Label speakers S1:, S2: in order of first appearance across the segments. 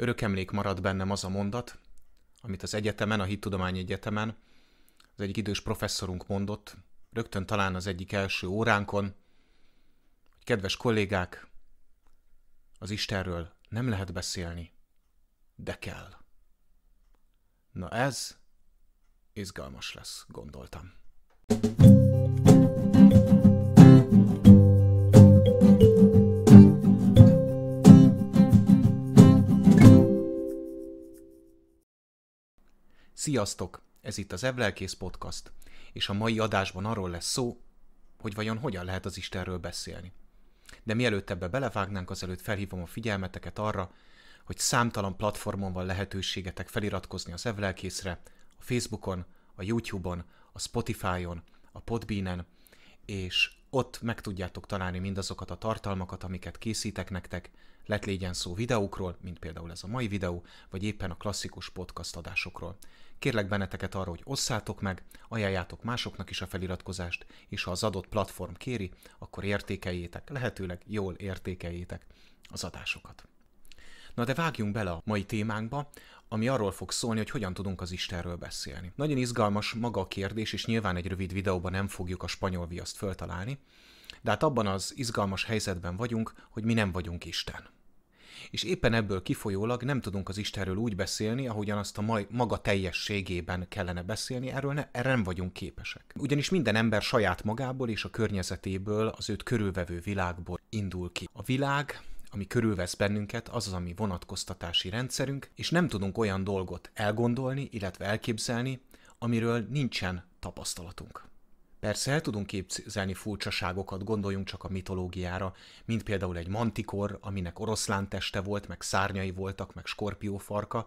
S1: Örök emlék maradt bennem az a mondat, amit az egyetemen, a Hittudományi Egyetemen az egyik idős professzorunk mondott, rögtön talán az egyik első óránkon, hogy kedves kollégák, az Istenről nem lehet beszélni, de kell. Na ez izgalmas lesz, gondoltam. Sziasztok! Ez itt az Evlelkész Podcast, és a mai adásban arról lesz szó, hogy vajon hogyan lehet az Istenről beszélni. De mielőtt ebbe belevágnánk, azelőtt felhívom a figyelmeteket arra, hogy számtalan platformon van lehetőségetek feliratkozni az Evlelkészre, a Facebookon, a YouTube-on, a Spotify-on, a Podbean-en, és ott meg tudjátok találni mindazokat a tartalmakat, amiket készítek nektek, lett légyen szó videókról, mint például ez a mai videó, vagy éppen a klasszikus podcast adásokról. Kérlek benneteket arra, hogy osszátok meg, ajánljátok másoknak is a feliratkozást, és ha az adott platform kéri, akkor értékeljétek, lehetőleg jól értékeljétek az adásokat. Na de vágjunk bele a mai témánkba, ami arról fog szólni, hogy hogyan tudunk az Istenről beszélni. Nagyon izgalmas maga a kérdés, és nyilván egy rövid videóban nem fogjuk a spanyol viaszt föltalálni, de hát abban az izgalmas helyzetben vagyunk, hogy mi nem vagyunk Isten és éppen ebből kifolyólag nem tudunk az Istenről úgy beszélni, ahogyan azt a mai, maga teljességében kellene beszélni, erről ne, erre nem vagyunk képesek. Ugyanis minden ember saját magából és a környezetéből, az őt körülvevő világból indul ki. A világ ami körülvesz bennünket, az az, ami vonatkoztatási rendszerünk, és nem tudunk olyan dolgot elgondolni, illetve elképzelni, amiről nincsen tapasztalatunk. Persze el tudunk képzelni furcsaságokat, gondoljunk csak a mitológiára, mint például egy mantikor, aminek oroszlán teste volt, meg szárnyai voltak, meg skorpiófarka,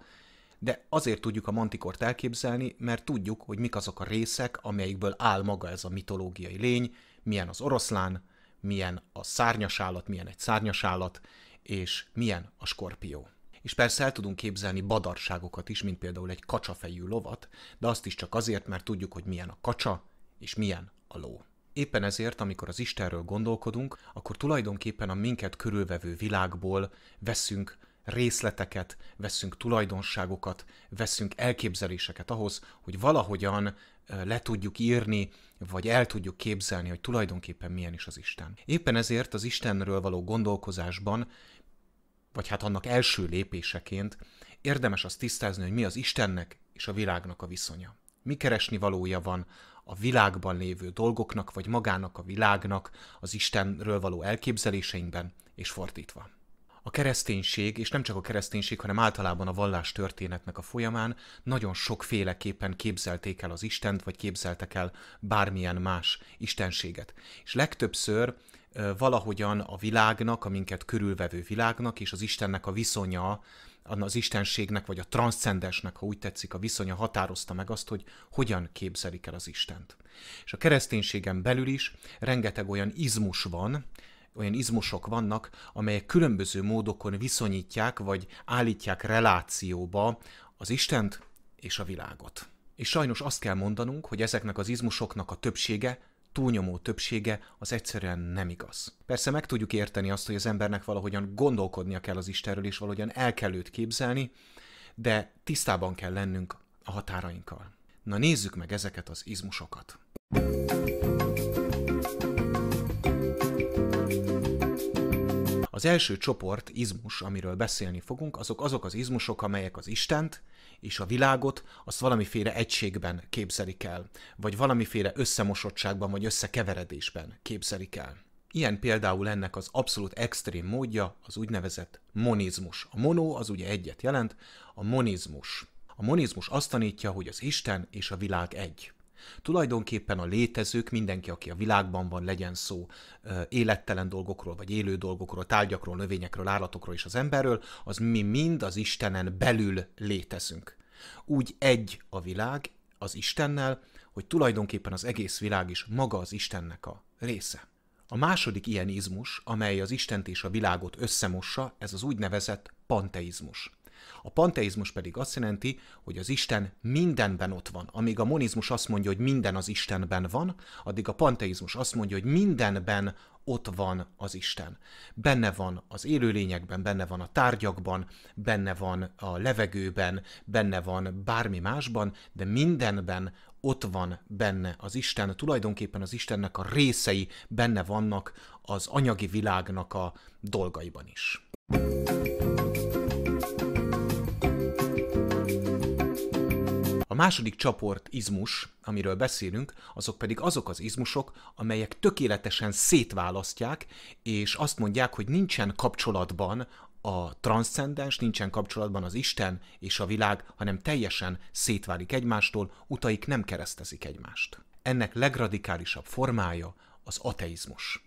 S1: de azért tudjuk a mantikort elképzelni, mert tudjuk, hogy mik azok a részek, amelyikből áll maga ez a mitológiai lény, milyen az oroszlán, milyen a szárnyas állat, milyen egy szárnyas állat, és milyen a skorpió. És persze el tudunk képzelni badarságokat is, mint például egy kacsafejű lovat, de azt is csak azért, mert tudjuk, hogy milyen a kacsa, és milyen a ló. Éppen ezért, amikor az Istenről gondolkodunk, akkor tulajdonképpen a minket körülvevő világból veszünk részleteket, veszünk tulajdonságokat, veszünk elképzeléseket ahhoz, hogy valahogyan le tudjuk írni, vagy el tudjuk képzelni, hogy tulajdonképpen milyen is az Isten. Éppen ezért az Istenről való gondolkozásban, vagy hát annak első lépéseként érdemes azt tisztázni, hogy mi az Istennek és a világnak a viszonya. Mi keresni valója van a világban lévő dolgoknak, vagy magának a világnak az Istenről való elképzeléseinkben, és fordítva. A kereszténység, és nem csak a kereszténység, hanem általában a vallás történetnek a folyamán nagyon sokféleképpen képzelték el az Istent, vagy képzeltek el bármilyen más istenséget. És legtöbbször valahogyan a világnak, a minket körülvevő világnak és az Istennek a viszonya az istenségnek, vagy a transzcendensnek, ha úgy tetszik, a viszonya határozta meg azt, hogy hogyan képzelik el az Istent. És a kereszténységen belül is rengeteg olyan izmus van, olyan izmusok vannak, amelyek különböző módokon viszonyítják, vagy állítják relációba az Istent és a világot. És sajnos azt kell mondanunk, hogy ezeknek az izmusoknak a többsége túlnyomó többsége az egyszerűen nem igaz. Persze meg tudjuk érteni azt, hogy az embernek valahogyan gondolkodnia kell az Istenről, és valahogyan el kell őt képzelni, de tisztában kell lennünk a határainkkal. Na nézzük meg ezeket az izmusokat. Az első csoport izmus, amiről beszélni fogunk, azok azok az izmusok, amelyek az Istent és a világot azt valamiféle egységben képzelik el, vagy valamiféle összemosottságban vagy összekeveredésben képzelik el. Ilyen például ennek az abszolút extrém módja az úgynevezett monizmus. A mono az ugye egyet jelent, a monizmus. A monizmus azt tanítja, hogy az Isten és a világ egy. Tulajdonképpen a létezők, mindenki, aki a világban van, legyen szó élettelen dolgokról, vagy élő dolgokról, tárgyakról, növényekről, állatokról és az emberről, az mi mind az Istenen belül létezünk. Úgy egy a világ az Istennel, hogy tulajdonképpen az egész világ is maga az Istennek a része. A második ilyen izmus, amely az Istent és a világot összemossa, ez az úgynevezett panteizmus. A panteizmus pedig azt jelenti, hogy az Isten mindenben ott van. Amíg a monizmus azt mondja, hogy minden az Istenben van, addig a panteizmus azt mondja, hogy mindenben ott van az Isten. Benne van az élőlényekben, benne van a tárgyakban, benne van a levegőben, benne van bármi másban, de mindenben ott van benne az Isten, tulajdonképpen az Istennek a részei benne vannak az anyagi világnak a dolgaiban is. thank you A második csoport izmus, amiről beszélünk, azok pedig azok az izmusok, amelyek tökéletesen szétválasztják, és azt mondják, hogy nincsen kapcsolatban a transzcendens, nincsen kapcsolatban az Isten és a világ, hanem teljesen szétválik egymástól, utaik nem keresztezik egymást. Ennek legradikálisabb formája az ateizmus.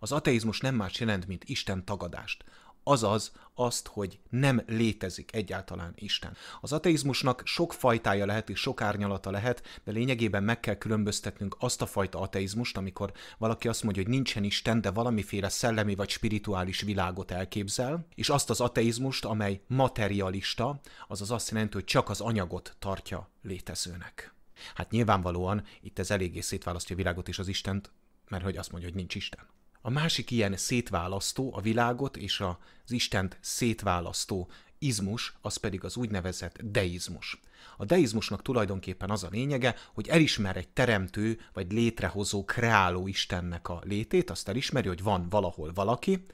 S1: Az ateizmus nem más jelent, mint Isten tagadást azaz azt, hogy nem létezik egyáltalán Isten. Az ateizmusnak sok fajtája lehet és sok árnyalata lehet, de lényegében meg kell különböztetnünk azt a fajta ateizmust, amikor valaki azt mondja, hogy nincsen Isten, de valamiféle szellemi vagy spirituális világot elképzel, és azt az ateizmust, amely materialista, azaz azt jelenti, hogy csak az anyagot tartja létezőnek. Hát nyilvánvalóan itt ez eléggé szétválasztja a világot és az Istent, mert hogy azt mondja, hogy nincs Isten. A másik ilyen szétválasztó, a világot és az Istent szétválasztó izmus, az pedig az úgynevezett deizmus. A deizmusnak tulajdonképpen az a lényege, hogy elismer egy teremtő vagy létrehozó, kreáló Istennek a létét, azt elismeri, hogy van valahol valaki,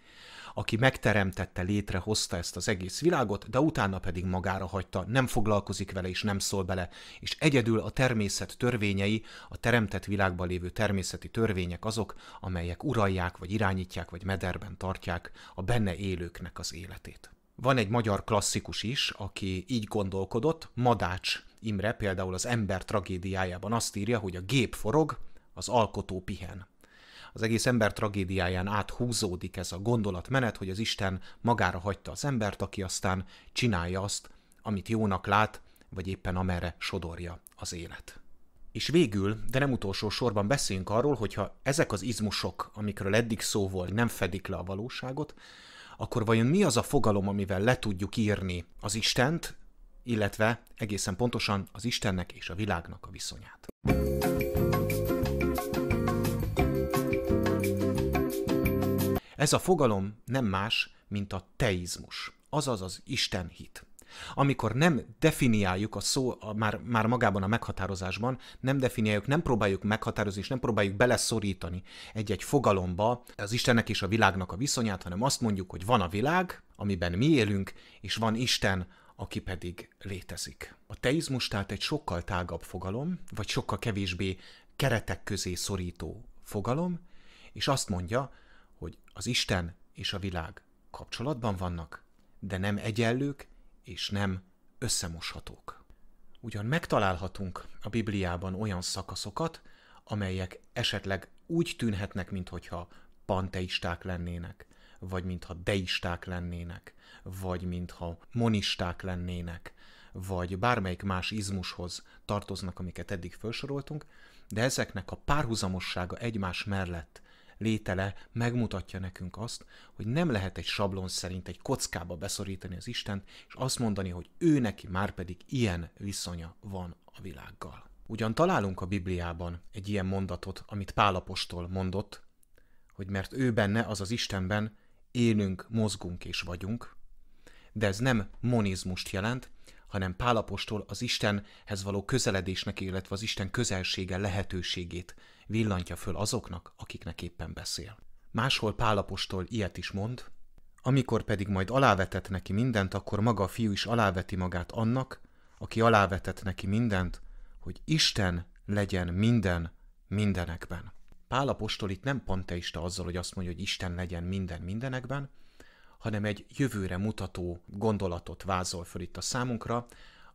S1: aki megteremtette, létrehozta ezt az egész világot, de utána pedig magára hagyta, nem foglalkozik vele és nem szól bele, és egyedül a természet törvényei, a teremtett világban lévő természeti törvények azok, amelyek uralják, vagy irányítják, vagy mederben tartják a benne élőknek az életét. Van egy magyar klasszikus is, aki így gondolkodott, Madács Imre például az ember tragédiájában azt írja, hogy a gép forog, az alkotó pihen az egész ember tragédiáján áthúzódik ez a gondolatmenet, hogy az Isten magára hagyta az embert, aki aztán csinálja azt, amit jónak lát, vagy éppen amerre sodorja az élet. És végül, de nem utolsó sorban beszéljünk arról, hogyha ezek az izmusok, amikről eddig szó volt, nem fedik le a valóságot, akkor vajon mi az a fogalom, amivel le tudjuk írni az Istent, illetve egészen pontosan az Istennek és a világnak a viszonyát. Ez a fogalom nem más, mint a teizmus, azaz az Isten hit. Amikor nem definiáljuk a szó a, már, már magában a meghatározásban, nem definiáljuk, nem próbáljuk meghatározni, és nem próbáljuk beleszorítani egy-egy fogalomba az Istennek és a világnak a viszonyát, hanem azt mondjuk, hogy van a világ, amiben mi élünk, és van Isten, aki pedig létezik. A teizmus tehát egy sokkal tágabb fogalom, vagy sokkal kevésbé keretek közé szorító fogalom, és azt mondja, hogy az Isten és a világ kapcsolatban vannak, de nem egyenlők és nem összemoshatók. Ugyan megtalálhatunk a Bibliában olyan szakaszokat, amelyek esetleg úgy tűnhetnek, mintha panteisták lennének, vagy mintha deisták lennének, vagy mintha monisták lennének, vagy bármelyik más izmushoz tartoznak, amiket eddig felsoroltunk, de ezeknek a párhuzamossága egymás mellett létele megmutatja nekünk azt, hogy nem lehet egy sablon szerint egy kockába beszorítani az Istent, és azt mondani, hogy ő neki már pedig ilyen viszonya van a világgal. Ugyan találunk a Bibliában egy ilyen mondatot, amit Pálapostól mondott, hogy mert ő benne, azaz Istenben élünk, mozgunk és vagyunk, de ez nem monizmust jelent, hanem Pálapostól az Istenhez való közeledésnek, illetve az Isten közelsége lehetőségét villantja föl azoknak, akiknek éppen beszél. Máshol Pálapostól ilyet is mond, amikor pedig majd alávetett neki mindent, akkor maga a fiú is aláveti magát annak, aki alávetett neki mindent, hogy Isten legyen minden, mindenekben. Pálapostól itt nem panteista azzal, hogy azt mondja, hogy Isten legyen minden, mindenekben, hanem egy jövőre mutató gondolatot vázol föl itt a számunkra,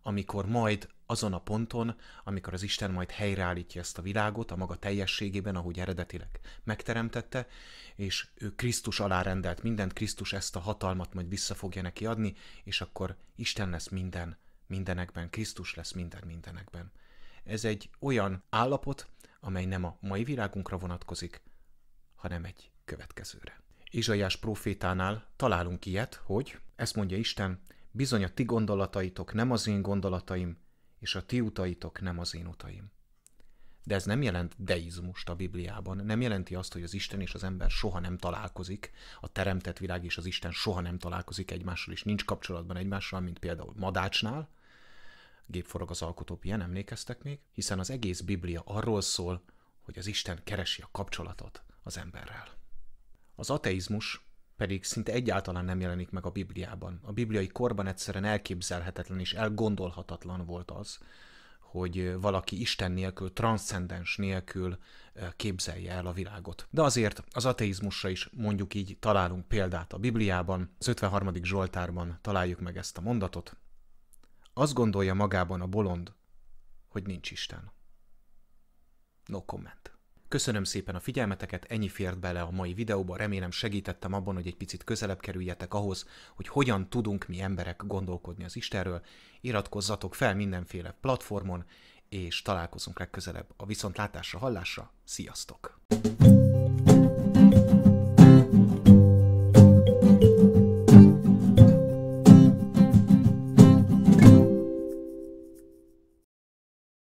S1: amikor majd azon a ponton, amikor az Isten majd helyreállítja ezt a világot a maga teljességében, ahogy eredetileg megteremtette, és ő Krisztus alá rendelt mindent, Krisztus ezt a hatalmat majd vissza fogja neki adni, és akkor Isten lesz minden mindenekben, Krisztus lesz minden mindenekben. Ez egy olyan állapot, amely nem a mai világunkra vonatkozik, hanem egy következőre. Izsaiás profétánál találunk ilyet, hogy ezt mondja Isten, bizony a ti gondolataitok nem az én gondolataim, és a ti utaitok nem az én utaim. De ez nem jelent deizmust a Bibliában, nem jelenti azt, hogy az Isten és az ember soha nem találkozik, a teremtett világ és az Isten soha nem találkozik egymással, és nincs kapcsolatban egymással, mint például Madácsnál, gépforog az ilyen emlékeztek még? Hiszen az egész Biblia arról szól, hogy az Isten keresi a kapcsolatot az emberrel. Az ateizmus pedig szinte egyáltalán nem jelenik meg a Bibliában. A bibliai korban egyszerűen elképzelhetetlen és elgondolhatatlan volt az, hogy valaki Isten nélkül, transzcendens nélkül képzelje el a világot. De azért az ateizmusra is mondjuk így találunk példát a Bibliában, az 53. Zsoltárban találjuk meg ezt a mondatot. Azt gondolja magában a bolond, hogy nincs Isten. No comment. Köszönöm szépen a figyelmeteket, ennyi fért bele a mai videóba, remélem segítettem abban, hogy egy picit közelebb kerüljetek ahhoz, hogy hogyan tudunk mi emberek gondolkodni az Istenről. Iratkozzatok fel mindenféle platformon, és találkozunk legközelebb a viszontlátásra, hallásra. Sziasztok!